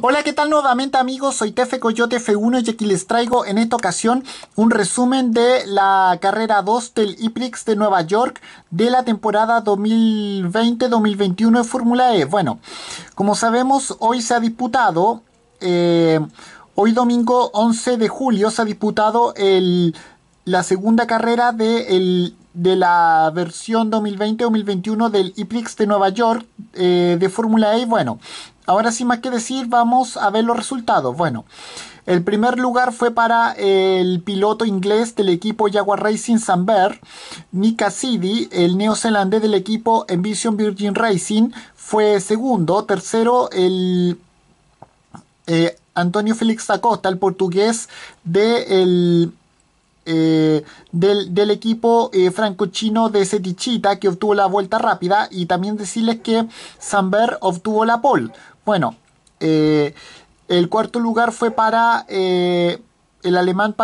Hola, ¿qué tal nuevamente amigos? Soy Tefe Coyote F1 y aquí les traigo en esta ocasión un resumen de la carrera 2 del IPRIX de Nueva York de la temporada 2020-2021 de Fórmula E. Bueno, como sabemos, hoy se ha disputado, eh, hoy domingo 11 de julio se ha disputado la segunda carrera de, la versión 2020-2021 del IPRIX de Nueva York eh, de Fórmula E. Bueno, Ahora sin más que decir, vamos a ver los resultados. Bueno, el primer lugar fue para el piloto inglés del equipo Jaguar Racing Samber, Nika Cassidy, el neozelandés del equipo Envision Virgin Racing, fue segundo. Tercero, el eh, Antonio Félix Acosta, el portugués eh, del, equipo eh, franco-chino de Setichita que obtuvo la vuelta rápida y también decirles que Samber obtuvo la pole. Bueno, eh, el cuarto lugar fue para eh, el alemán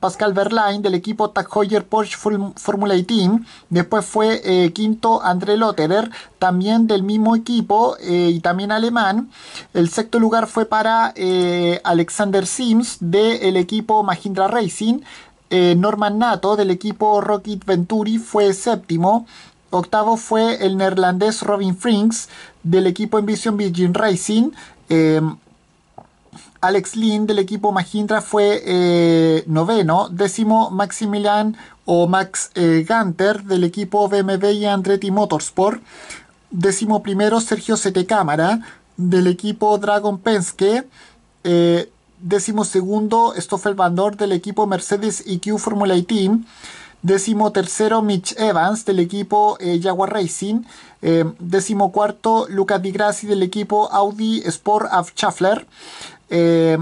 Pascal Verlaine del equipo Tag Heuer Porsche Formula 18. E Después fue eh, quinto André Lotterer, también del mismo equipo y también alemán. El sexto lugar fue para Alexander Sims del equipo Mahindra Racing. Norman Nato del equipo Rocket Venturi fue séptimo. Octavo fue el neerlandés Robin Frings del equipo Envision Virgin Racing. Em, Alex Lynn del equipo Mahindra fue eh, noveno. Décimo Maximilian o Max eh, Ganter del equipo BMW y Andretti Motorsport. Décimo primero Sergio Cámara, del equipo Dragon Penske. Eh, décimo segundo Stoffel Vandor del equipo Mercedes EQ Formula e Team decimotercero Mitch Evans del equipo eh, Jaguar Racing. Eh, decimocuarto décimo cuarto, Lucas Di Grassi del equipo Audi Sport of Schaffler. Eh,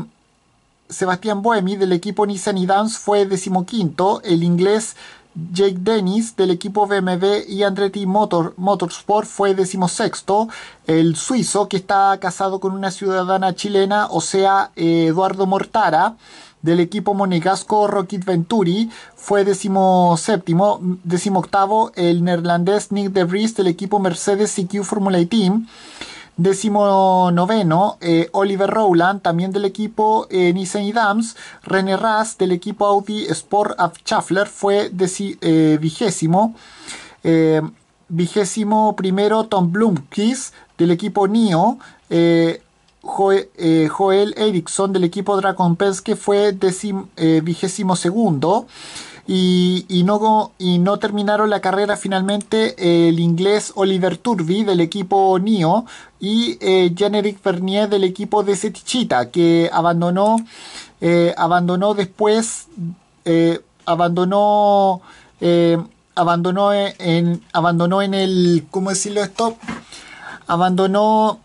Sebastián Boemi del equipo Nissan y Dance fue decimoquinto. El inglés Jake Dennis del equipo BMW y Andretti Motorsport fue decimosexto. El suizo, que está casado con una ciudadana chilena, o sea, eh, Eduardo Mortara, del equipo monegasco Rocket Venturi, fue decimo octavo. el neerlandés Nick de Vries del equipo Mercedes CQ Formula e Team. Décimo noveno, eh, Oliver Rowland, también del equipo eh, Nissan Nissan Dams. René Ras, del equipo Audi Sport Schaffler, fue eh, vigésimo. vigésimo primero, Tom Blumkiss del equipo NIO. Joel Erickson del equipo Dragon que fue vigésimo segundo y, no, y no terminaron la carrera finalmente el inglés Oliver Turby del equipo NIO y eh, jean del equipo de Setichita, que abandonó, eh, abandonó después, eh, abandonó, eh, abandonó en, abandonó en el, ¿cómo decirlo esto? Abandonó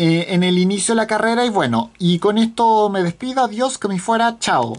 en el inicio de la carrera y bueno, y con esto me despido, adiós, que me fuera, chao.